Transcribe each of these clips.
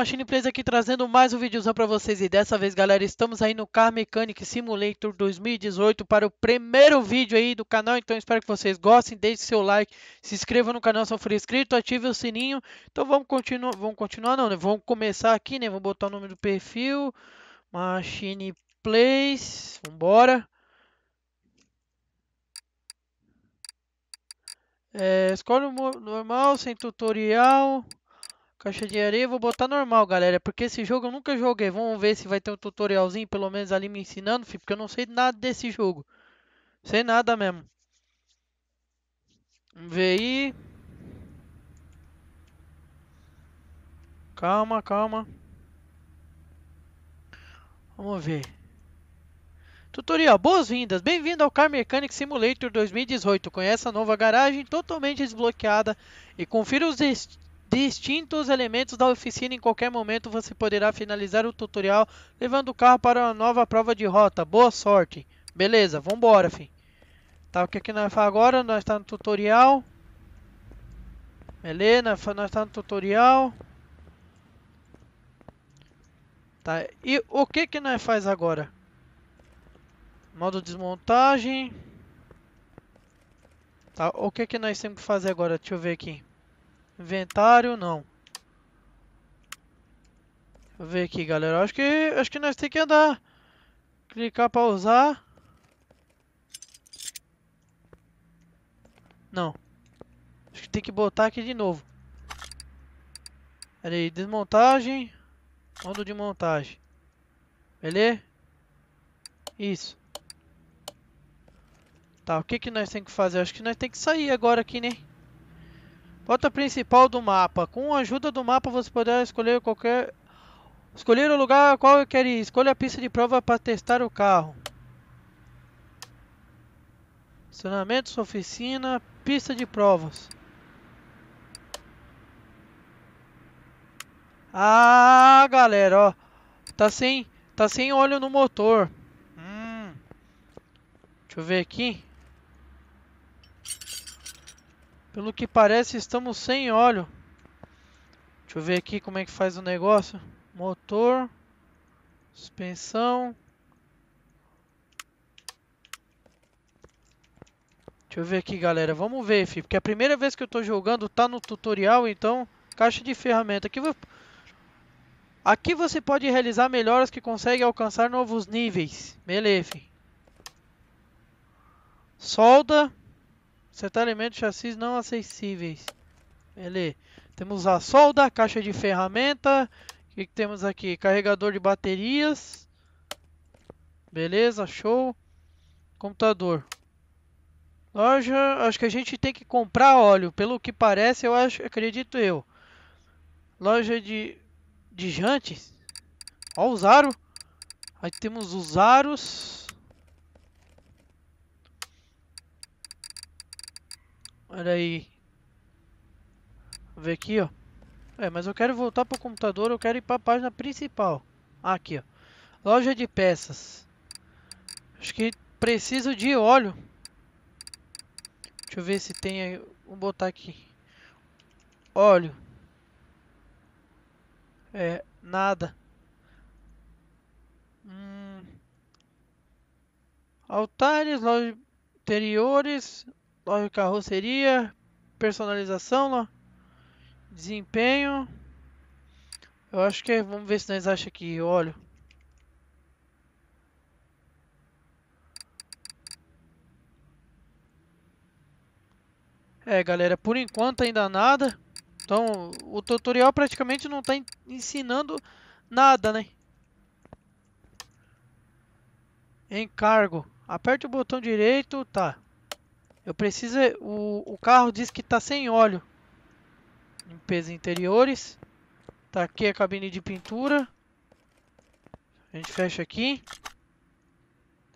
Machine Place aqui trazendo mais um videozão para vocês e dessa vez galera estamos aí no Car Mechanic Simulator 2018 para o primeiro vídeo aí do canal, então espero que vocês gostem, deixe seu like, se inscreva no canal se não for inscrito, ative o sininho, então vamos continuar, vamos continuar não né, vamos começar aqui né, Vou botar o nome do perfil, Machine Place. vambora. É, escolhe o normal, sem tutorial... Caixa de areia vou botar normal, galera, porque esse jogo eu nunca joguei. Vamos ver se vai ter um tutorialzinho, pelo menos ali me ensinando, filho, porque eu não sei nada desse jogo. Sei nada mesmo. Vamos ver aí. Calma, calma. Vamos ver. Tutorial, boas-vindas! Bem-vindo ao Car Mechanic Simulator 2018. Conheça a nova garagem totalmente desbloqueada e confira os, distintos elementos da oficina. Em qualquer momento você poderá finalizar o tutorial levando o carro para uma nova prova de rota. Boa sorte! Beleza, vambora, fim. Tá, o que que nós faz agora? Nós tá no tutorial. Beleza, nós tá no tutorial. Tá, e o que que nós faz agora? Modo desmontagem. Tá, o que que nós temos que fazer agora? Deixa eu ver aqui. Inventário não. eu ver aqui, galera. Acho que acho que nós tem que andar. Clicar para usar. Não. Acho que tem que botar aqui de novo. Pera aí, desmontagem. Modo de montagem. Beleza? Isso. Tá, o que que nós tem que fazer? Acho que nós tem que sair agora aqui, né? Rota principal do mapa. Com a ajuda do mapa você poderá escolher qualquer escolher o lugar a qual quer ir. Escolha a pista de prova para testar o carro. Estacionamento, oficina, pista de provas. Ah, galera, ó. Tá sem, tá sem óleo no motor. Hum. Deixa eu ver aqui. Pelo que parece, estamos sem óleo. Deixa eu ver aqui como é que faz o negócio. Motor. Suspensão. Deixa eu ver aqui, galera. Vamos ver, filho. Porque a primeira vez que eu tô jogando tá no tutorial, então... Caixa de ferramenta. Aqui, vou... aqui você pode realizar melhoras que conseguem alcançar novos níveis. Beleza, filho. Solda. Setar elementos chassis não acessíveis. Ele. Temos a solda, caixa de ferramenta. O que, que temos aqui? Carregador de baterias. Beleza, show. Computador. Loja, acho que a gente tem que comprar óleo. Pelo que parece, eu acho, acredito eu. Loja de, de jantes. Ó, os aros. Aí temos os aros. Olha aí. Vou ver aqui, ó. É, mas eu quero voltar pro computador, eu quero ir pra página principal. Ah, aqui, ó. Loja de peças. Acho que preciso de óleo. Deixa eu ver se tem aí. Vou botar aqui. Óleo. É, nada. Hum. Altares, lojas interiores, loja carroceria, personalização, ó desempenho. Eu acho que é, vamos ver se nós acha aqui óleo. É, galera, por enquanto ainda nada. Então, o tutorial praticamente não está ensinando nada, né? Encargo. Aperte o botão direito, tá. Eu preciso. É, o, o carro diz que está sem óleo. Limpeza interiores. Tá aqui a cabine de pintura. A gente fecha aqui.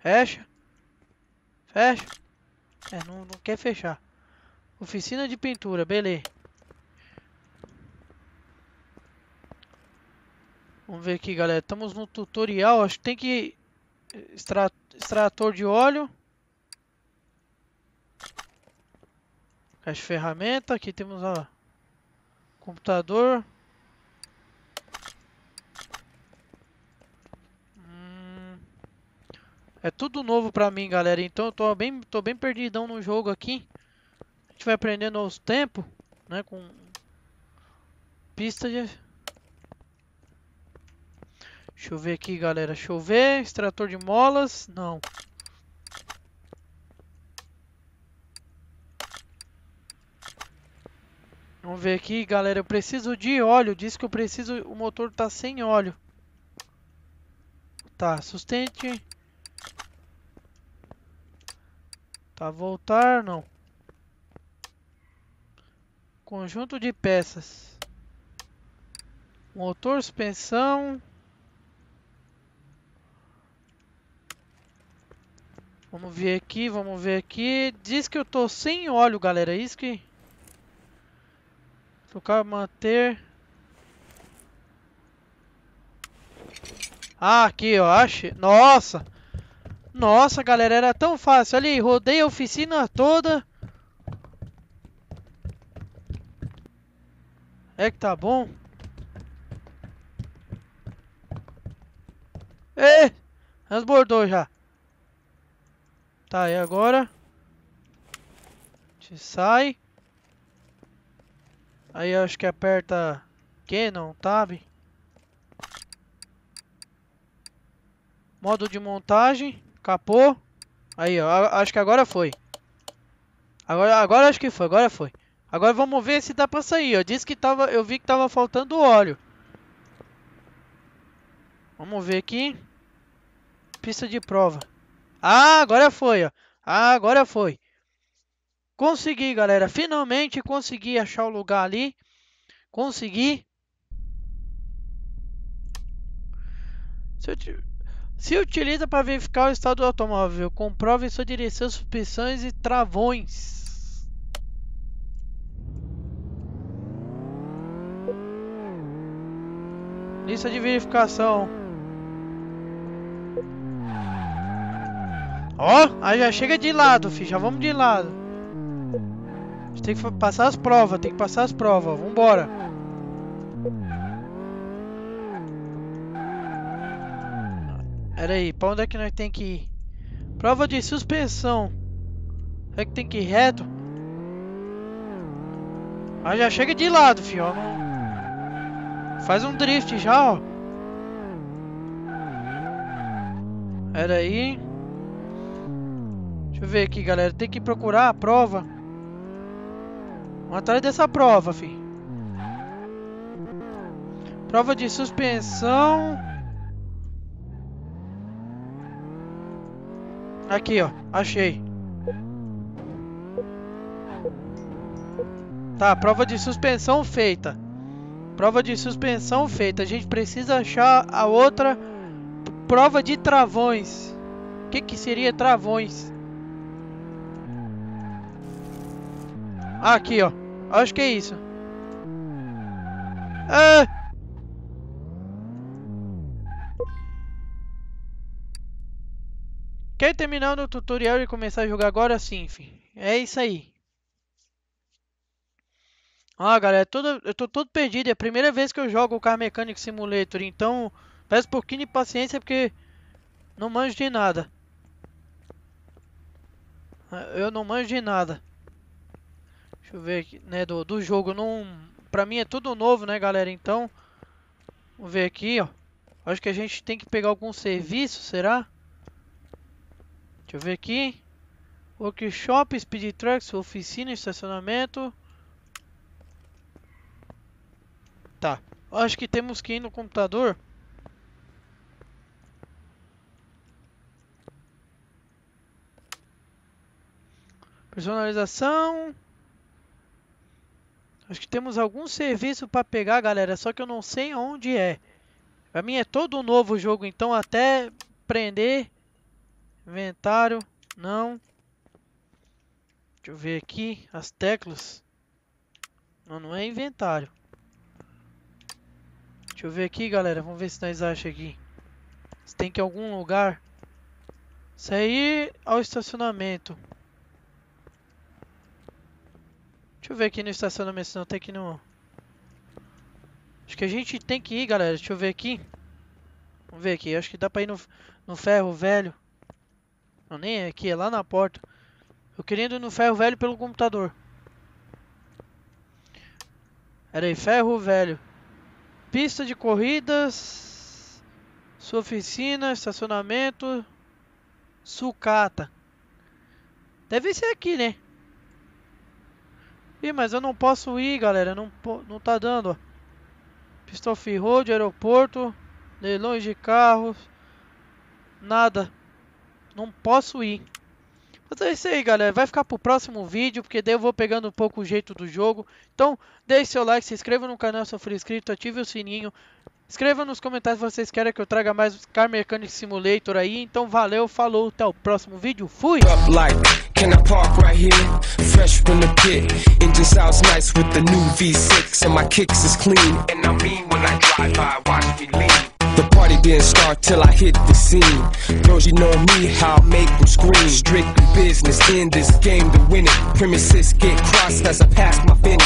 Fecha. Fecha. É, não, não quer fechar. Oficina de pintura, beleza. Vamos ver aqui, galera. Estamos no tutorial. Acho que tem que... Extrator de óleo. Caixa ferramentas ferramenta, aqui temos a computador. Hum, é tudo novo pra mim, galera. Então eu tô bem, tô bem perdidão no jogo aqui. A gente vai aprendendo aos tempos, né? Com pista de... Deixa eu ver aqui, galera. Deixa eu ver. Extrator de molas. Não. Vamos ver aqui, galera. Eu preciso de óleo. Diz que eu preciso... O motor tá sem óleo. Tá, sustente. Tá, voltar, não. Conjunto de peças. Motor, suspensão. Vamos ver aqui, vamos ver aqui. Diz que eu tô sem óleo, galera. É isso que... Tocar manter. Ah, aqui, eu acho. Nossa! Nossa, galera, era tão fácil. Ali, rodei a oficina toda. É que tá bom. Ê! Transbordou já. Tá, e agora? A gente sai. Aí eu acho que aperta Canon, Tab. Modo de montagem, capô. Aí, ó, acho que agora foi. Agora, agora acho que foi, agora foi. Agora vamos ver se dá pra sair, ó. Diz que tava, eu vi que tava faltando óleo. Vamos ver aqui. Pista de prova. Ah, agora foi, ó. Ah, agora foi. Consegui, galera. Finalmente consegui achar o lugar ali. Consegui. Se, utiliza para verificar o estado do automóvel. Comprove sua direção, suspensões e travões. Lista de verificação. Ó, oh, aí já chega de lado, filho. Já vamos de lado gente tem que passar as provas, tem que passar as provas. Vambora. Pera aí, pra onde é que nós tem que ir? Prova de suspensão. Será que tem que ir reto? Ah, já chega de lado, fio. Faz um drift já, ó. Pera aí. Deixa eu ver aqui, galera. Tem que procurar a prova. Vamos atrás dessa prova, fi. Uhum. Prova de suspensão. Aqui, ó. Achei. Tá, prova de suspensão feita. Prova de suspensão feita. A gente precisa achar a outra prova de travões. O que, que seria travões? Ah, aqui, ó. Acho que é isso. Ah! Quer terminar o tutorial e começar a jogar agora? Sim, enfim. É isso aí. Ah, galera, é tudo, eu tô todo perdido. É a primeira vez que eu jogo o Car Mechanic Simulator. Então, peço um pouquinho de paciência porque não manjo de nada. Eu não manjo de nada. Deixa eu ver aqui, né, do, do jogo. Não, pra mim é tudo novo, né, galera? Então, vamos ver aqui, ó. Acho que a gente tem que pegar algum serviço, será? Deixa eu ver aqui. Workshop, Speed Trucks, oficina, estacionamento. Tá. Acho que temos que ir no computador. Personalização. Acho que temos algum serviço para pegar, galera, só que eu não sei onde é. Pra mim é todo novo o jogo, então até prender. Inventário, não. Deixa eu ver aqui, as teclas. Não, não é inventário. Deixa eu ver aqui, galera. Vamos ver se nós achamos aqui. Se tem que ir algum lugar. Sair ao é estacionamento. Deixa eu ver aqui no estacionamento, senão tem que no... Acho que a gente tem que ir, galera. Deixa eu ver aqui. Vamos ver aqui. Acho que dá pra ir no, no ferro velho. Não, nem é aqui. É lá na porta. Eu querendo ir no ferro velho pelo computador. Era aí. Ferro velho. Pista de corridas. Sua oficina. Estacionamento. Sucata. Deve ser aqui, né? Ih, mas eu não posso ir, galera. Não, não tá dando, Pistol Road, aeroporto, leilões de carros, nada. Não posso ir. Mas é isso aí, galera. Vai ficar pro próximo vídeo, porque daí eu vou pegando um pouco o jeito do jogo. Então, deixe seu like, se inscreva no canal se não for inscrito, ative o sininho. Escreva nos comentários se vocês querem que eu traga mais Car Mechanic Simulator aí. Então valeu, falou, até o próximo vídeo. Fui! Can I park right here? Fresh from the pit. Engine sounds nice with the new V6. And my kicks is clean. And I mean when I drive by, watch me lean. The party didn't start till I hit the scene. Girls, you know me, how I make them scream. Strictly business, in this game to win it. Premises get crossed as I pass my finish.